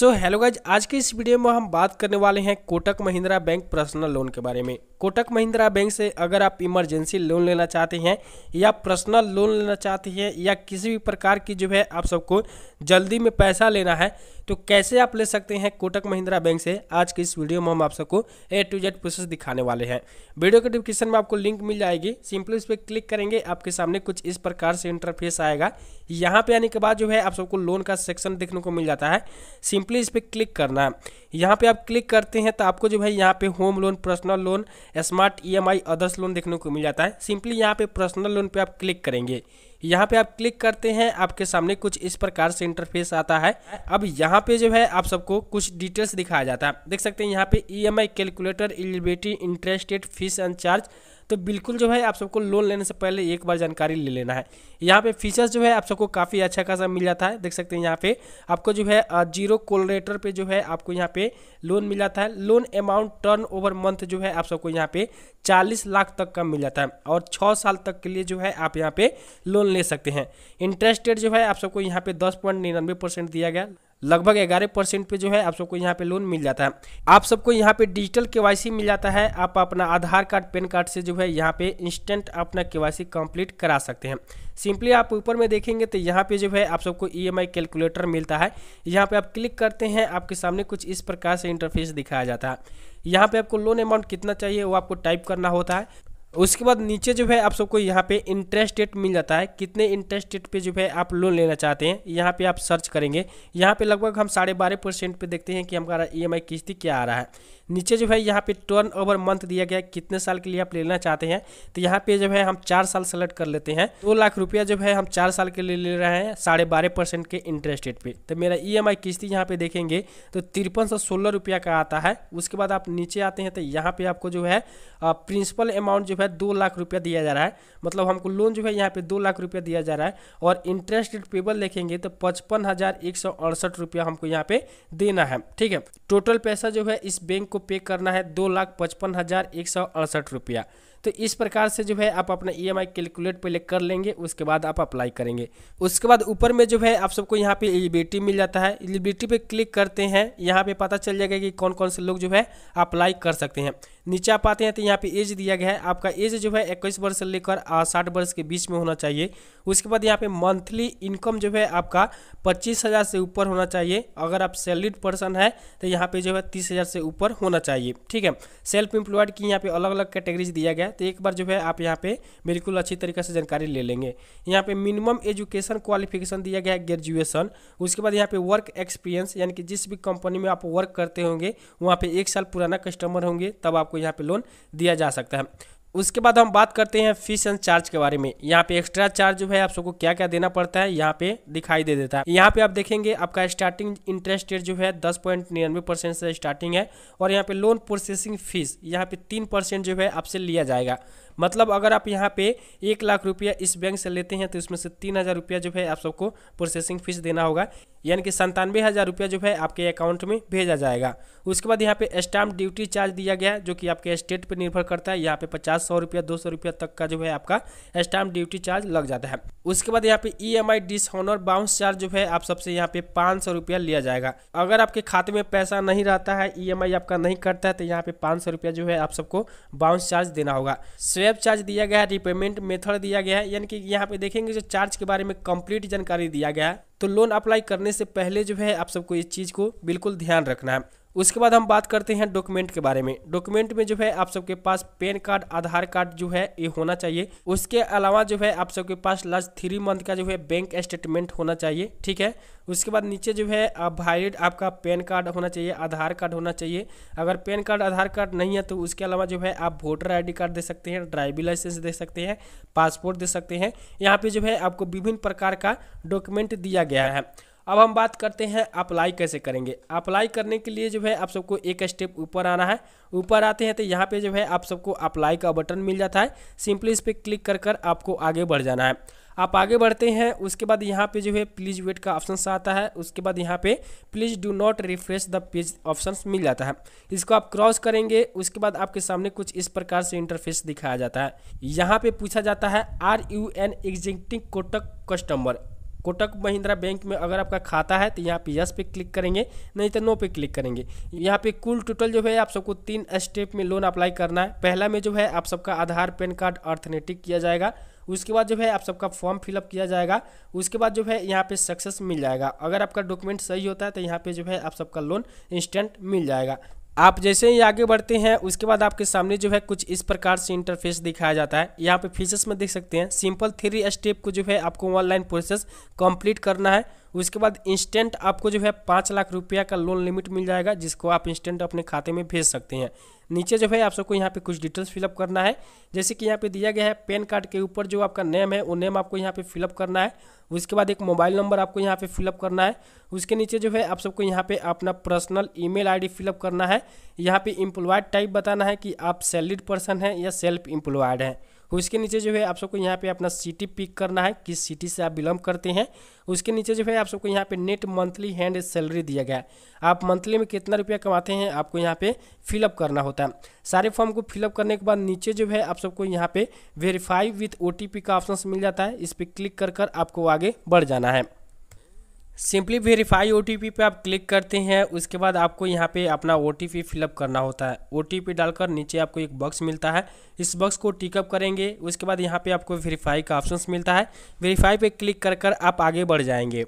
so hello guys आज के इस वीडियो में हम बात करने वाले हैं Kotak Mahindra bank personal loan के बारे में कोटक महिंद्रा बैंक से अगर आप इमरजेंसी लोन लेना चाहते हैं या पर्सनल लोन लेना चाहते हैं या किसी भी प्रकार की जो है आप सबको जल्दी में पैसा लेना है तो कैसे आप ले सकते हैं कोटक महिंद्रा बैंक से आज के इस वीडियो में हम आप सबको ए टू जेड प्रोसेस दिखाने वाले हैं वीडियो के डिस्क्रिप्शन में आपको लिंक मिल जाएगी सिंपली उस पर क्लिक करेंगे आपके सामने कुछ इस प्रकार से इंटरफेस आएगा यहाँ पे आने के बाद जो है आप सबको लोन का सेक्शन देखने को मिल जाता है सिंपल सिंपली इस पर क्लिक करना है यहाँ पे आप क्लिक करते हैं तो आपको जो है यहाँ पे home loan personal loan smart EMI others loan देखने को मिल जाता है सिंपली यहाँ पे पर्सनल लोन पे आप क्लिक करेंगे यहाँ पे आप क्लिक करते हैं आपके सामने कुछ इस प्रकार से इंटरफेस आता है अब यहाँ पे जो है आप सबको कुछ डिटेल्स दिखाया जाता है देख सकते हैं यहाँ पे E M I calculator eligibility interest rate fees and charge तो बिल्कुल जो है आप सबको लोन लेने से पहले एक बार जानकारी ले लेना है यहाँ पे फीचर्स जो है आप सबको काफ़ी अच्छा खासा मिल जाता है देख सकते हैं यहाँ पे आपको जो है जीरो कोलरेटर पे जो है आपको यहाँ पे लोन मिल जाता है loan amount turnover month जो है आप सबको यहाँ पे चालीस लाख तक का मिल जाता है और छः साल तक के लिए जो है आप यहाँ पे लोन ले सकते हैं इंटरेस्ट रेट जो है आप सबको यहाँ पे दस दिया गया लगभग ग्यारह परसेंट पे जो है आप सबको यहाँ पे लोन मिल जाता है आप सबको यहाँ पे डिजिटल केवाईसी मिल जाता है आप अपना आधार कार्ड पैन कार्ड से जो है यहाँ पे इंस्टेंट अपना केवाईसी कंप्लीट करा सकते हैं सिंपली आप ऊपर में देखेंगे तो यहाँ पे जो है आप सबको ईएमआई e कैलकुलेटर मिलता है यहाँ पे आप क्लिक करते हैं आपके सामने कुछ इस प्रकार से इंटरफेस दिखाया जाता है यहाँ पे आपको लोन अमाउंट कितना चाहिए वो आपको टाइप करना होता है उसके बाद नीचे जो है आप सबको यहाँ पे इंटरेस्ट रेट मिल जाता है कितने इंटरेस्ट रेट पे जो है आप लोन लेना चाहते हैं यहाँ पे आप सर्च करेंगे यहाँ पे लगभग हम साढ़े बारह परसेंट पे देखते हैं कि हमारा ई e एम किस्ती क्या आ रहा है नीचे जो है यहाँ पे टर्न ओवर मंथ दिया गया है कितने साल के लिए आप लेना चाहते हैं तो यहाँ पे जो है हम चार साल सेलेक्ट कर लेते हैं दो लाख रुपया जो है हम चार साल के लिए ले रहे हैं साढ़े बारह परसेंट के इंटरेस्ट रेट पे तो मेरा ई e किस्ती यहाँ पे देखेंगे तो तिरपन सौ सोलह रुपया का आता है उसके बाद आप नीचे आते हैं तो यहाँ पे आपको जो है प्रिंसिपल अमाउंट जो है दो लाख रुपया दिया जा रहा है मतलब हमको लोन जो है यहाँ पे दो लाख रुपया दिया जा रहा है और इंटरेस्ट रेट पेबल देखेंगे तो पचपन हजार एक सौ अड़सठ रुपया हमको यहाँ पे देना है ठीक है टोटल पैसा जो है इस बैंक को पे करना है दो लाख पचपन हज़ार एक सौ अड़सठ रुपया तो इस प्रकार से जो है आप अपना ई कैलकुलेट पहले कर लेंगे उसके बाद आप अप्लाई करेंगे उसके बाद ऊपर में जो है आप सबको यहाँ पे एलिबिलिटी मिल जाता है एलिबिलिटी पे क्लिक करते हैं यहाँ पे पता चल जाएगा कि कौन कौन से लोग जो है अप्लाई कर सकते हैं नीचे आप आते हैं तो यहाँ पे एज दिया गया है आपका एज जो है इक्कीस वर्ष से लेकर साठ वर्ष के बीच में होना चाहिए उसके बाद यहाँ पे मंथली इनकम जो है आपका पच्चीस हज़ार से ऊपर होना चाहिए अगर आप सैलरीड पर्सन है तो यहाँ पे जो है तीस हज़ार से ऊपर होना चाहिए ठीक है सेल्फ एम्प्लॉयड की यहाँ पे अलग अलग कैटेगरीज दिया गया है तो एक बार जो है आप यहाँ पे बिल्कुल अच्छी तरीके से जानकारी ले लेंगे यहाँ पे मिनिमम एजुकेशन क्वालिफिकेशन दिया गया है ग्रेजुएशन उसके बाद यहाँ पे वर्क एक्सपीरियंस यानी कि जिस भी कंपनी में आप वर्क करते होंगे वहाँ पे एक साल पुराना कस्टमर होंगे तब आपको यहाँ पे लोन दिया जा सकता है उसके बाद हम बात करते हैं फीस एंड चार्ज के बारे में यहाँ पे एक्स्ट्रा चार्ज जो है आप सबको क्या क्या देना पड़ता है यहाँ पे दिखाई दे देता है यहाँ पे आप देखेंगे आपका स्टार्टिंग इंटरेस्ट रेट जो है दस पॉइंट निन्यानवे परसेंट से स्टार्टिंग है और यहाँ पे लोन प्रोसेसिंग फीस यहाँ पे तीन परसेंट जो है आपसे लिया जाएगा मतलब अगर आप यहाँ पे एक लाख रुपया इस बैंक से लेते हैं तो इसमें से तीन हज़ार रुपया जो है आप सबको प्रोसेसिंग फीस देना होगा यानी कि संतानवे हज़ार रुपया जो है आपके अकाउंट में भेजा जाएगा उसके बाद यहाँ पे स्टाम्प ड्यूटी चार्ज दिया गया जो कि आपके स्टेट पर निर्भर करता है यहाँ पे पचास सौ रुपया दो सौ रुपया तक का जो है आपका स्टाम्प ड्यूटी चार्ज लग जाता है उसके बाद यहाँ पे E M I dishonour bounce charge जो है आप सबसे यहाँ पे पाँच सौ रुपया लिया जाएगा अगर आपके खाते में पैसा नहीं रहता है ई एम आई आपका नहीं करता है तो यहाँ पे पाँच सौ रुपया जो है आप सबको बाउंस चार्ज देना होगा स्वयं स्लैब चार्ज दिया गया है रिपेमेंट मेथड दिया गया है यानी कि यहाँ पे देखेंगे जो चार्ज के बारे में कंप्लीट जानकारी दिया गया है तो लोन अप्लाई करने से पहले जो है आप सबको इस चीज़ को बिल्कुल ध्यान रखना है उसके बाद हम बात करते हैं डॉक्यूमेंट के बारे में डॉक्यूमेंट में जो है आप सबके पास पैन कार्ड आधार कार्ड जो है ये होना चाहिए उसके अलावा जो है आप सबके पास लास्ट थ्री मंथ का जो है बैंक स्टेटमेंट होना चाहिए ठीक है उसके बाद नीचे जो है आप वैलिड आपका पैन कार्ड होना चाहिए आधार कार्ड होना चाहिए अगर पैन कार्ड आधार कार्ड नहीं है तो उसके अलावा जो है आप वोटर आई कार्ड दे सकते हैं ड्राइविंग लाइसेंस दे सकते हैं पासपोर्ट दे सकते हैं यहाँ पे जो है आपको विभिन्न प्रकार का डॉक्यूमेंट दिया गया है अब हम बात करते हैं अप्लाई कैसे करेंगे अप्लाई करने के लिए जो है आप सबको एक स्टेप ऊपर आना है ऊपर आते हैं तो यहाँ पे जो है आप सबको अप्लाई का बटन मिल जाता है सिंपली इस पर क्लिक कर कर आपको आगे बढ़ जाना है आप आगे बढ़ते हैं उसके बाद यहाँ पे जो है प्लीज़ वेट का ऑप्शन आता है उसके बाद यहाँ पे please do not refresh the page option मिल जाता है इसको आप क्रॉस करेंगे उसके बाद आपके सामने कुछ इस प्रकार से इंटरफेस दिखाया जाता है यहाँ पे पूछा जाता है are you an existing Kotak customer Kotak Mahindra bank में अगर आपका खाता है तो यहाँ पे यस पे क्लिक करेंगे नहीं तो नो पे क्लिक करेंगे यहाँ पे कुल टोटल जो है आप सबको तीन स्टेप में लोन अप्लाई करना है पहला में जो है आप सबका आधार पैन कार्ड ऑर्थेनेटिक किया जाएगा उसके बाद जो है आप सबका फॉर्म फिलअप किया जाएगा उसके बाद जो है यहाँ पे सक्सेस मिल जाएगा अगर आपका डॉक्यूमेंट सही होता है तो यहाँ पे जो है आप सबका लोन इंस्टेंट मिल जाएगा आप जैसे ही आगे बढ़ते हैं उसके बाद आपके सामने जो है कुछ इस प्रकार से इंटरफेस दिखाया जाता है यहाँ पे फीचर्स में देख सकते हैं सिंपल थ्री स्टेप को जो है आपको ऑनलाइन प्रोसेस कंप्लीट करना है उसके बाद इंस्टेंट आपको जो है पाँच लाख रुपया का लोन लिमिट मिल जाएगा जिसको आप इंस्टेंट अपने खाते में भेज सकते हैं नीचे जो है आप सबको यहाँ पे कुछ डिटेल्स फिलअप करना है जैसे कि यहाँ पे दिया गया है पैन कार्ड के ऊपर जो आपका नेम है वो नेम आपको यहाँ पे फिलअप करना है उसके बाद एक मोबाइल नंबर आपको यहाँ पे फिलअप करना है उसके नीचे जो है आप सबको यहाँ पे अपना पर्सनल ईमेल आईडी फिलअप करना है यहाँ पे इम्प्लॉयड टाइप बताना है कि आप सैलरीड पर्सन हैं या सेल्फ इम्प्लॉयड हैं उसके तो नीचे जो है आप सबको यहाँ पे अपना सिटी पिक करना है किस सिटी से आप बिलोंग करते हैं उसके नीचे जो है आप सबको यहाँ पे नेट मंथली हैंड सैलरी दिया गया है आप मंथली में कितना रुपया कमाते हैं आपको यहाँ पे फिलअप करना होता है सारे फॉर्म को फिलअप करने के बाद नीचे जो है आप सबको यहाँ पे वेरीफाई विथ ओ का ऑप्शन मिल जाता है इस पर क्लिक कर, कर आपको आगे बढ़ जाना है सिंपली वेरीफाई ओ टी पे आप क्लिक करते हैं उसके बाद आपको यहाँ पे अपना ओ टी फिलअप करना होता है ओ टी डालकर नीचे आपको एक बॉक्स मिलता है इस बॉक्स को टिकअप करेंगे उसके बाद यहाँ पे आपको वेरीफाई का ऑप्शन मिलता है वेरीफाई पे क्लिक कर कर आप आगे बढ़ जाएंगे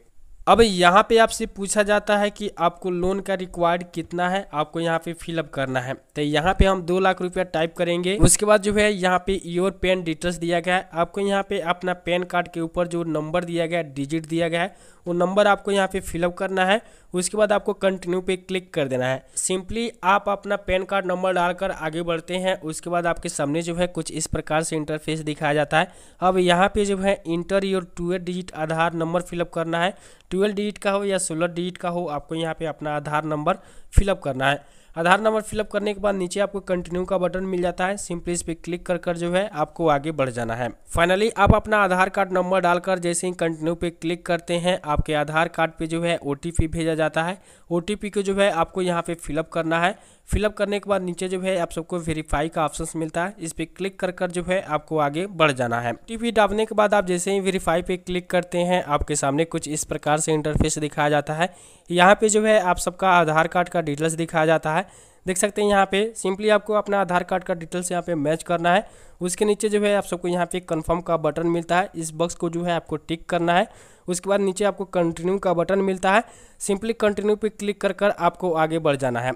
अब यहाँ पे आपसे पूछा जाता है कि आपको लोन का रिक्वायर्ड कितना है आपको यहाँ पे फिलअप करना है तो यहाँ पे हम दो लाख रुपया टाइप करेंगे उसके बाद जो है यहाँ पे योर पेन डिटेल्स दिया गया है आपको यहाँ पे अपना पैन कार्ड के ऊपर जो नंबर दिया गया है डिजिट दिया गया है वो नंबर आपको यहाँ पे फिलअप करना है उसके बाद आपको कंटिन्यू पे क्लिक कर देना है सिंपली आप अपना पैन कार्ड नंबर डालकर आगे बढ़ते हैं उसके बाद आपके सामने जो है कुछ इस प्रकार से इंटरफेस दिखाया जाता है अब यहाँ पे जो है enter your two digit Aadhaar number fill up करना है ट्वेल्व डिजिट का हो या सोलह डिजिट का हो आपको यहाँ पे अपना आधार नंबर फिलअप करना है आधार नंबर फिलअप करने के बाद नीचे आपको कंटिन्यू का बटन मिल जाता है सिंपली इस पर क्लिक कर कर जो है आपको आगे बढ़ जाना है फाइनली आप अपना आधार कार्ड नंबर डालकर जैसे ही कंटिन्यू पे क्लिक करते हैं आपके आधार कार्ड पे जो है ओटीपी भेजा जाता है ओटीपी को जो है आपको यहाँ पे फिलअप करना है फिलअप करने के बाद नीचे जो है आप सबको वेरीफाई का ऑप्शन मिलता है इस पर क्लिक कर कर जो है आपको आगे बढ़ जाना है टीपी डालने के बाद आप जैसे ही वेरीफाई पे क्लिक करते हैं आपके सामने कुछ इस प्रकार से इंटरफेस दिखाया जाता है यहाँ पे जो है आप सबका आधार कार्ड का डिटेल्स दिखाया जाता है देख सकते हैं यहाँ पे सिंपली आपको अपना आधार कार्ड का डिटेल्स यहाँ पे मैच करना है उसके नीचे जो है आप सबको यहाँ पे कंफर्म का बटन मिलता है इस बॉक्स को जो है आपको टिक करना है उसके बाद नीचे आपको कंटिन्यू का बटन मिलता है सिंपली कंटिन्यू पे क्लिक कर कर आपको आगे बढ़ जाना है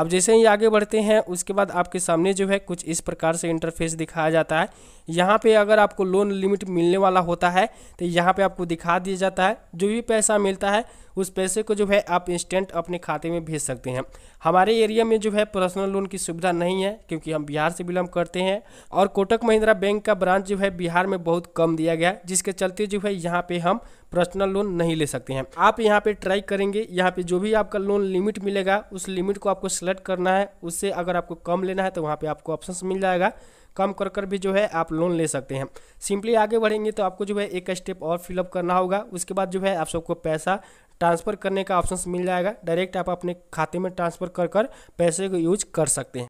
आप जैसे ही आगे बढ़ते हैं उसके बाद आपके सामने जो है कुछ इस प्रकार से इंटरफेस दिखाया जाता है यहाँ पे अगर आपको लोन लिमिट मिलने वाला होता है तो यहाँ पे आपको दिखा दिया जाता है जो भी पैसा मिलता है उस पैसे को जो है आप इंस्टेंट अपने खाते में भेज सकते हैं हमारे एरिया में जो है पर्सनल लोन की सुविधा नहीं है क्योंकि हम बिहार से बिलोंग करते हैं और कोटक महिंद्रा बैंक का ब्रांच जो है बिहार में बहुत कम दिया गया जिसके चलते जो है यहाँ पे हम पर्सनल लोन नहीं ले सकते हैं आप यहाँ पे ट्राई करेंगे यहाँ पे जो भी आपका लोन लिमिट मिलेगा उस लिमिट को आपको सिलेक्ट करना है उससे अगर आपको कम लेना है तो वहाँ पे आपको ऑप्शन मिल जाएगा कम कर कर भी जो है आप लोन ले सकते हैं सिंपली आगे बढ़ेंगे तो आपको जो है एक स्टेप और फिलअप करना होगा उसके बाद जो है आप सबको पैसा ट्रांसफ़र करने का ऑप्शन मिल जाएगा डायरेक्ट आप अपने खाते में ट्रांसफ़र कर कर पैसे को यूज कर सकते हैं